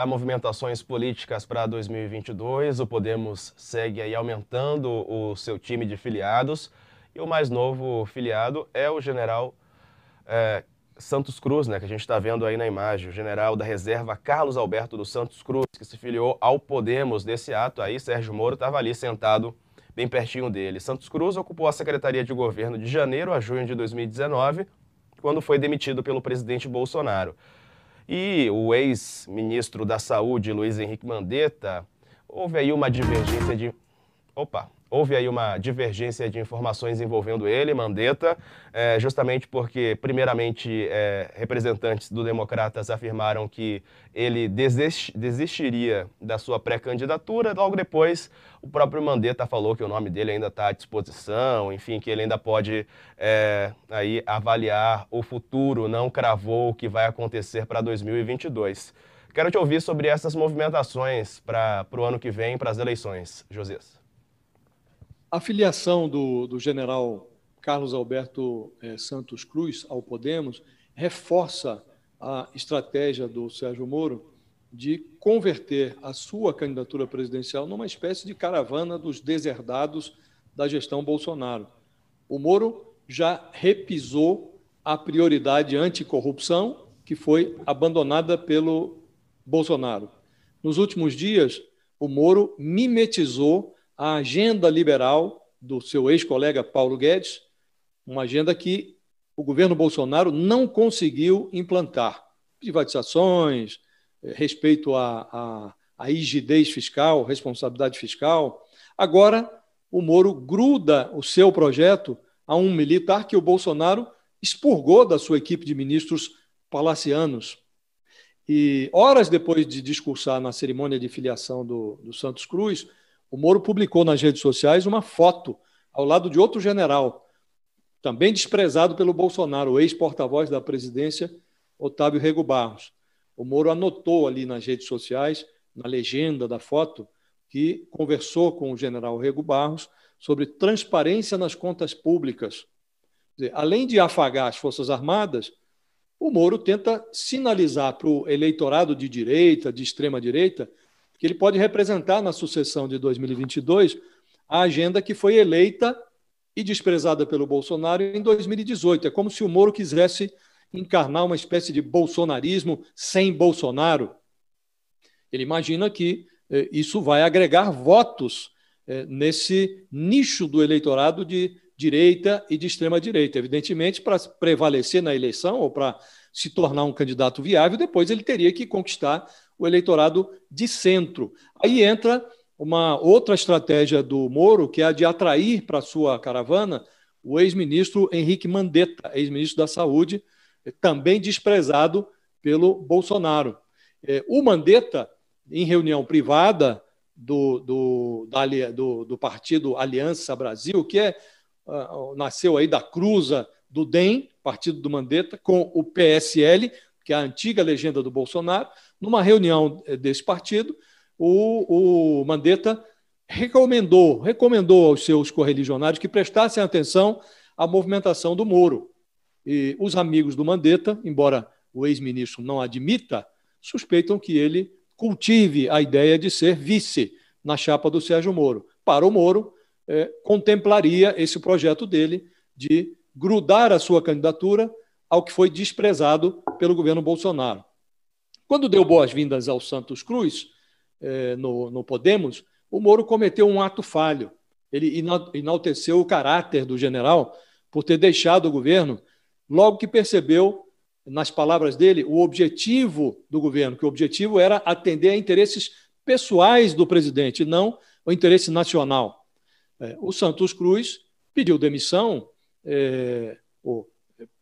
Há movimentações políticas para 2022, o Podemos segue aí aumentando o seu time de filiados e o mais novo filiado é o general é, Santos Cruz, né, que a gente está vendo aí na imagem, o general da reserva Carlos Alberto dos Santos Cruz, que se filiou ao Podemos desse ato aí, Sérgio Moro estava ali sentado bem pertinho dele. Santos Cruz ocupou a Secretaria de Governo de janeiro a junho de 2019, quando foi demitido pelo presidente Bolsonaro e o ex-ministro da Saúde, Luiz Henrique Mandetta, houve aí uma divergência de. Opa! houve aí uma divergência de informações envolvendo ele, Mandetta, é, justamente porque, primeiramente, é, representantes do Democratas afirmaram que ele desistiria da sua pré-candidatura. Logo depois, o próprio Mandetta falou que o nome dele ainda está à disposição, enfim, que ele ainda pode é, aí avaliar o futuro, não cravou o que vai acontecer para 2022. Quero te ouvir sobre essas movimentações para o ano que vem, para as eleições, Josias. A filiação do, do general Carlos Alberto eh, Santos Cruz ao Podemos reforça a estratégia do Sérgio Moro de converter a sua candidatura presidencial numa espécie de caravana dos deserdados da gestão Bolsonaro. O Moro já repisou a prioridade anticorrupção que foi abandonada pelo Bolsonaro. Nos últimos dias, o Moro mimetizou a agenda liberal do seu ex-colega Paulo Guedes, uma agenda que o governo Bolsonaro não conseguiu implantar. Privatizações, eh, respeito à, à, à rigidez fiscal, responsabilidade fiscal. Agora, o Moro gruda o seu projeto a um militar que o Bolsonaro expurgou da sua equipe de ministros palacianos. E horas depois de discursar na cerimônia de filiação do, do Santos Cruz, o Moro publicou nas redes sociais uma foto ao lado de outro general, também desprezado pelo Bolsonaro, o ex-porta-voz da presidência, Otávio Rego Barros. O Moro anotou ali nas redes sociais, na legenda da foto, que conversou com o general Rego Barros sobre transparência nas contas públicas. Dizer, além de afagar as Forças Armadas, o Moro tenta sinalizar para o eleitorado de direita, de extrema-direita, que ele pode representar na sucessão de 2022 a agenda que foi eleita e desprezada pelo Bolsonaro em 2018. É como se o Moro quisesse encarnar uma espécie de bolsonarismo sem Bolsonaro. Ele imagina que eh, isso vai agregar votos eh, nesse nicho do eleitorado de direita e de extrema-direita. Evidentemente, para prevalecer na eleição ou para se tornar um candidato viável, depois ele teria que conquistar o eleitorado de centro. Aí entra uma outra estratégia do Moro, que é a de atrair para sua caravana o ex-ministro Henrique Mandetta, ex-ministro da Saúde, também desprezado pelo Bolsonaro. É, o Mandetta, em reunião privada do, do, da, do, do partido Aliança Brasil, que é, ah, nasceu aí da cruza do DEM, partido do Mandetta, com o PSL, que é a antiga legenda do Bolsonaro. Numa reunião eh, desse partido, o, o Mandetta recomendou, recomendou aos seus correligionários que prestassem atenção à movimentação do Moro. E os amigos do Mandetta, embora o ex-ministro não admita, suspeitam que ele cultive a ideia de ser vice na chapa do Sérgio Moro. Para o Moro, eh, contemplaria esse projeto dele de grudar a sua candidatura ao que foi desprezado pelo governo Bolsonaro. Quando deu boas-vindas ao Santos Cruz, eh, no, no Podemos, o Moro cometeu um ato falho. Ele enalteceu o caráter do general por ter deixado o governo logo que percebeu, nas palavras dele, o objetivo do governo, que o objetivo era atender a interesses pessoais do presidente, não o interesse nacional. Eh, o Santos Cruz pediu demissão é,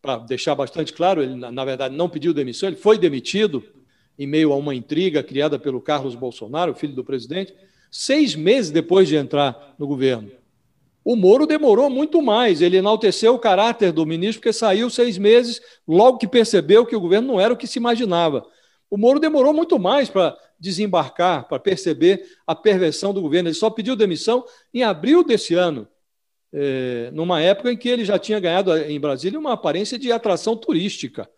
para deixar bastante claro, ele, na, na verdade, não pediu demissão, ele foi demitido em meio a uma intriga criada pelo Carlos Bolsonaro, filho do presidente, seis meses depois de entrar no governo. O Moro demorou muito mais, ele enalteceu o caráter do ministro, porque saiu seis meses logo que percebeu que o governo não era o que se imaginava. O Moro demorou muito mais para desembarcar, para perceber a perversão do governo. Ele só pediu demissão em abril desse ano é, numa época em que ele já tinha ganhado eh, em Brasília uma aparência de atração turística.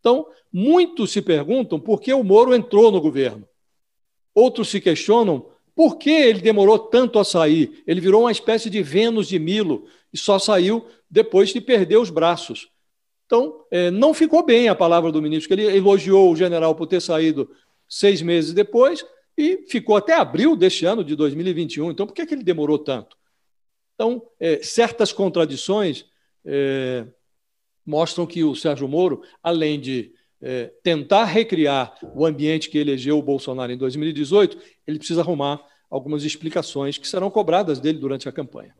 Então, muitos se perguntam por que o Moro entrou no governo. Outros se questionam por que ele demorou tanto a sair. Ele virou uma espécie de Vênus de Milo e só saiu depois de perder os braços. Então, eh, não ficou bem a palavra do ministro, que ele elogiou o general por ter saído seis meses depois e ficou até abril deste ano de 2021. Então, por que, é que ele demorou tanto? Então, é, certas contradições é, mostram que o Sérgio Moro, além de é, tentar recriar o ambiente que elegeu o Bolsonaro em 2018, ele precisa arrumar algumas explicações que serão cobradas dele durante a campanha.